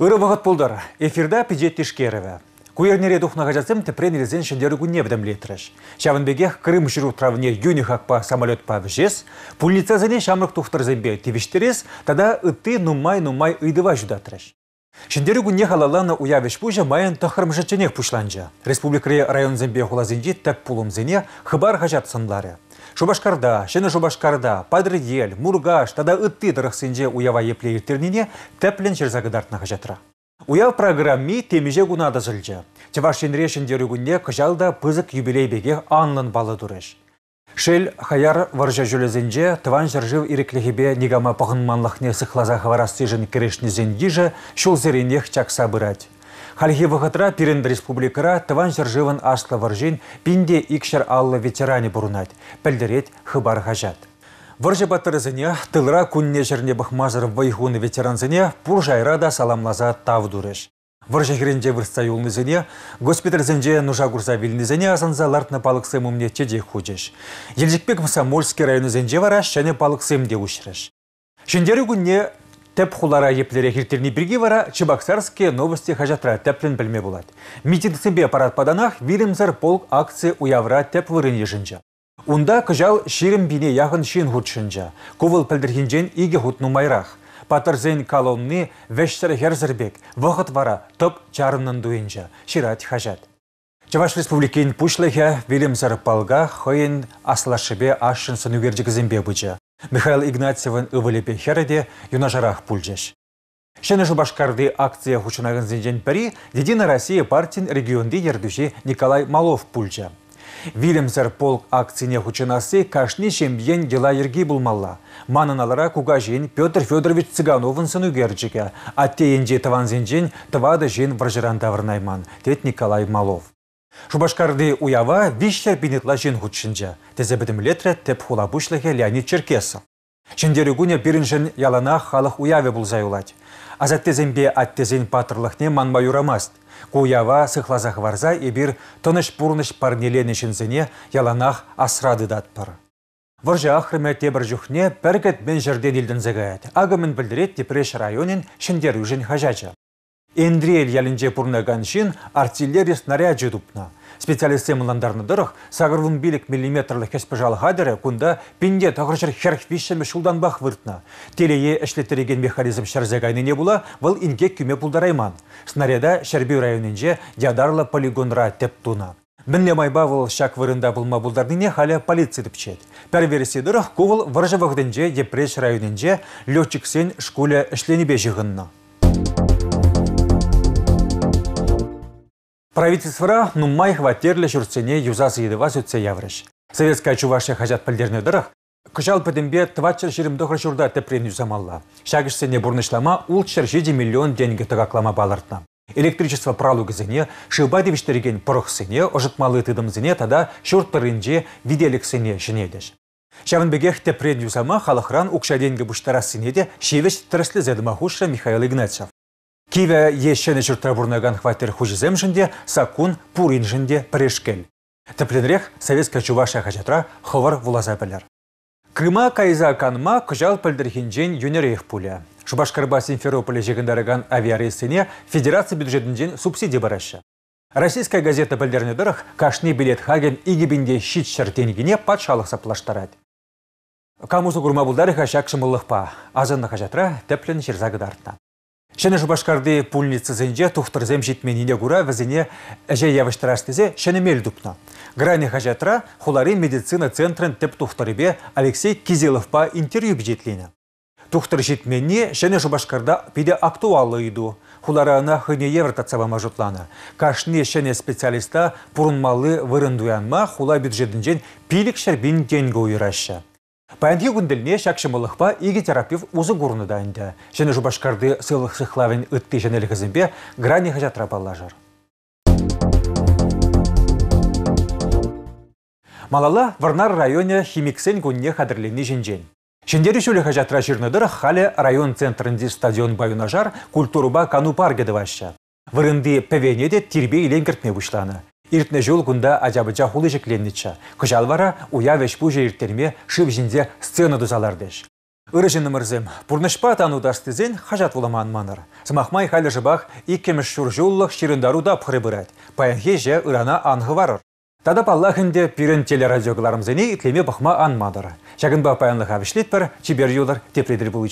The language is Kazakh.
Өрі бағыт болдар. Эфирда пиджет тешкеріві. Куернере дұқынаға жасым тіпрен резен шендерігу не бідім летріш. Шавынбеге қырым жүру травыне юних қақпа самолет па жес, пулницазыне шамрық тұқтыр зэмбе тивиштерес, тада ытты нұмай нумай ұйдыва жүдатырыш. Шендерігу күнне халалана уявеш пужа майын тахырым пушланжа. Республикаре район зімбе теп так пулым зіне хыбар Шубашкарда, шыны Шубашкарда, Падыр Ел, Мургаш, тада ытты дырықсынже уява епле ертерніне тәплен жерзагыдартына хажатыра. Уяв программи темеже гунада Чеваш Чаваш шенре шендерігунне кыжалда пызык юбилей беге анлын балы дурыш. Шел хаяр варжа жүлезінде тыван жыржыв иреклігібе негама пағынманлықне сықлаза хаварасы жын керешнізен жа, шул зеренех чакса бұрад. Хальхи вғытра пирен республикара тыван жаржывын асла варжын пинде икшер аллы ветеране бұрынат, пәлдерет хыбар хажат. Варжа батырызыне тылра күнне жырне бұхмазыр вайхуны ветеранзыне пұр жайрада саламлаза тав Варжа хренже вырса юлнызене, госпиталь нужа гурза вилнызене азанза лартна палықсы умне де худеш. Елжикпек Мсамольский районы зенже вара шәне палықсым де ушреш. Шендері күнне тәп хулара еплере хиртеріне бірге вара Чебоксарские новости хажатра тәплін білме болады. Митинг себе парад паданах Вилімзар полк акции уявра тәп вырыне жынжа. Унда күжал ширим бине яғын шин хұтшынжа. Ковыл пілдіргенжен иге худну майрақ патырзен колонны вештер херзербек, вақыт вара топ чарымнан дуинча, шират хажат. Чаваш республикин пушлыхе Вилимсер Зарпалга, хойын аслашыбе ашын сынугерджігізімбе бұджа. Михаил Игнатьевын өвілепе хереде юнажарах пульджеш. Шені башкарды акция хучынағын зэнжэн пәрі, Единая Россия партин регионды ердүші Николай Малов пульджа. Вилемсер полк акцияне хучынасы кашни шембиен дела ергей булмалла. Маныналара куга жин Петр Федорович Цыгановын сыну герчике, а те енже тывады жин варжыран таврнайман, тет Николай Малов. Шубашкарды уява вишлер бинетла жин хучынжа. Тезе бітім летре теп хулабушлығы Леонид Черкесов. Чендерігіне біріншін ялана халық уяве бұлзайулад. Азаттезенбе аттезен патырлықне манмай юрамаст. Куява сықлазақ варза ебір тыныш пурныш парнеленешінзіне яланақ асрады датпыр. Варжа ахрыме тебір жүхне пәргет мен жерден елдің зігайд. Ағымын білдірет депреш районын шындер үжін хажача. Эндрель ялінже бұрнаған шин артиллерия наряд Специалисты дұрық, сағырвын билік миллиметрлі кеспіжал қадыры күнді пенде тағыршыр херхвишшімі бақ вұртна. Телее әшлеттіреген механизм шарзегайны не бұла, бұл инге күме пұлдарайман. Снаряда Шәрбеу районынже ядарлы полигонра тептуна. туна. майба вұл шақ вырында бұлма не халі полиция тіпчет. Пәрвересе дұрық көвіл варжывығдынже депреш районынже летчик шкуля Правительствора нумай хватерлі жүрсене юзасы едіва сөтсе яврыш. Советская Чувашия хажат пілдерне дырық, Кышал пөтімбе тватчыр жирімдіғыр жұрда тепрен юзамалла. Шагішсене бұрнышлама ұл жеде миллион денге тұғаклама балыртна. Электричество пралу гізіне, шыба девіштерген пұрықсене, ұжытмалы тыдымзіне тада шүрт пірінже виделіксене жінедеш. Шавынбегех тепрен юзама халықран ұқша денге бұштарасыне де шевеш тіріслі Михаил Игнатьев. Киве ешені жүртра бұрнаган хватер хужиземшінде сакун пуринжінде Это Тіпленрек советская чуваша хачатра ховар вулаза білер. Крыма кайза канма күжал пілдірхінжен юнерейх пуля. Шубашкарба Симферополе жегіндарыған авиарейсіне федерация бюджетінден субсидия барашы. Российская газета білдеріне дырых кашны билет хаген игібінде щит шертенгіне патшалық саплаштарад. Камузу күрма бұлдары хашак шымылықпа. Азынны хажатра тәплін жерзагыдартна. Шене жұбашқарды пульницы зенде тұқтыр зем жетменіне күра візіне әже явыштыраш тезе шене мел дұпна. Грани хажатра хулари медицина центрін тіп бе Алексей Кизеловпа интервью бжетліні. Тұқтыр жетменіне шене жұбашқарда пиде актуалы ана Хуларана хыне евротацава мажутлана. Кашны шене специалиста пурынмалы вырындуянма хула бюджетінжен пилік шәрбин денгі ойырашы. Пәнге күнділіне ба егі терапев ұзы ғұрыны дайынды. Және жұбашқарды сылық сықлавен үтті жәнелі қызымбе ғрани ғажатрапалла жар. Малала Варнар районе химиксен күнне қадырлені жінжен. Шендері шөлі қажатыра жирнадыр қалі район центрінде стадион байынажар культуруба кану паргеді ваша. Вырынды пәвенеде тирбе илен кіртме бұшланы. Иртне жол күнді ажабыча хулы жекленнічі. Күжалвара уя вешпу иртерме шыв жинде сцена дұзалардеш. Үрежін нымырзым, пұрнышпа дастызен хажат вуламан маныр. Сымақмай халы жыбақ иккеміш шүржуллық ширындару да пұры бұрад. Паянхе же ұрана анғы варыр. Тада паллахынде пирін телерадиогаларымзыне итлеме бақма анмадыр. Жағын ба паянлыға бір, чибер юлар тепредір бұл